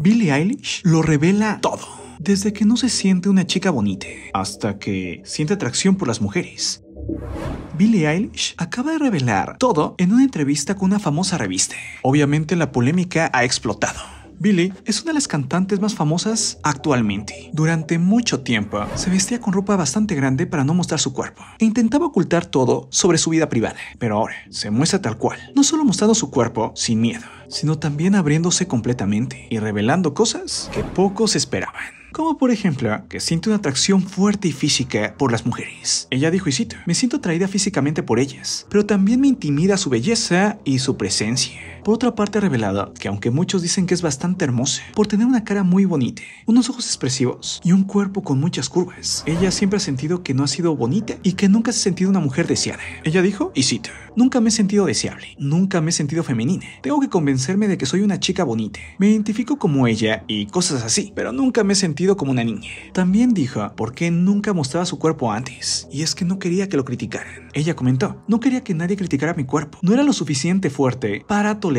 Billie Eilish lo revela todo. Desde que no se siente una chica bonita hasta que siente atracción por las mujeres. Billie Eilish acaba de revelar todo en una entrevista con una famosa revista. Obviamente la polémica ha explotado. Billie es una de las cantantes más famosas actualmente. Durante mucho tiempo se vestía con ropa bastante grande para no mostrar su cuerpo e intentaba ocultar todo sobre su vida privada, pero ahora se muestra tal cual, no solo mostrando su cuerpo sin miedo, sino también abriéndose completamente y revelando cosas que pocos esperaban como por ejemplo que siente una atracción fuerte y física por las mujeres. Ella dijo, y cito, me siento atraída físicamente por ellas, pero también me intimida su belleza y su presencia. Por otra parte revelado que aunque muchos dicen que es bastante hermosa, por tener una cara muy bonita, unos ojos expresivos y un cuerpo con muchas curvas, ella siempre ha sentido que no ha sido bonita y que nunca se ha sentido una mujer deseada. Ella dijo, y cito, nunca me he sentido deseable, nunca me he sentido femenina, tengo que convencerme de que soy una chica bonita, me identifico como ella y cosas así, pero nunca me he sentido como una niña. También dijo, ¿por qué nunca mostraba su cuerpo antes? Y es que no quería que lo criticaran. Ella comentó, no quería que nadie criticara mi cuerpo, no era lo suficiente fuerte para tolerar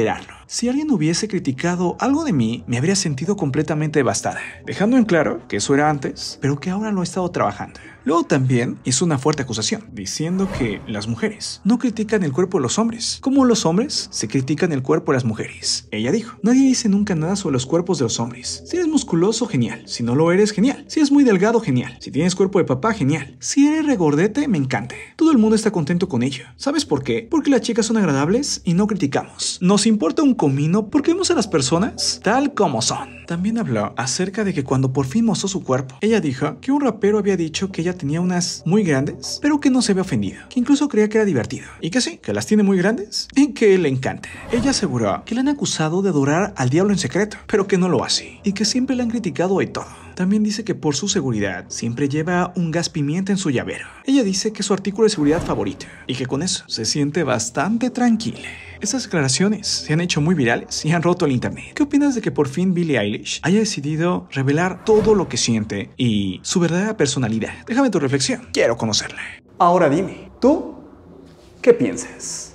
si alguien hubiese criticado algo de mí, me habría sentido completamente devastada, dejando en claro que eso era antes, pero que ahora lo he estado trabajando. Luego también hizo una fuerte acusación, diciendo que las mujeres no critican el cuerpo de los hombres, como los hombres se critican el cuerpo de las mujeres. Ella dijo, nadie dice nunca nada sobre los cuerpos de los hombres. Si eres musculoso, genial. Si no lo eres, genial. Si eres muy delgado, genial. Si tienes cuerpo de papá, genial. Si eres regordete, me encanta. Todo el mundo está contento con ello. ¿Sabes por qué? Porque las chicas son agradables y no criticamos. Nos importa un comino porque vemos a las personas tal como son. También habló acerca de que cuando por fin mostró su cuerpo, ella dijo que un rapero había dicho que ella tenía unas muy grandes, pero que no se había ofendido, que incluso creía que era divertido, y que sí, que las tiene muy grandes y que le encanta. Ella aseguró que le han acusado de adorar al diablo en secreto, pero que no lo hace, y que siempre le han criticado y todo. También dice que por su seguridad siempre lleva un gas pimienta en su llavero. Ella dice que es su artículo de seguridad favorito y que con eso se siente bastante tranquila. Estas declaraciones se han hecho muy virales y han roto el internet. ¿Qué opinas de que por fin Billie Eilish haya decidido revelar todo lo que siente y su verdadera personalidad? Déjame tu reflexión, quiero conocerla. Ahora dime, ¿tú qué piensas?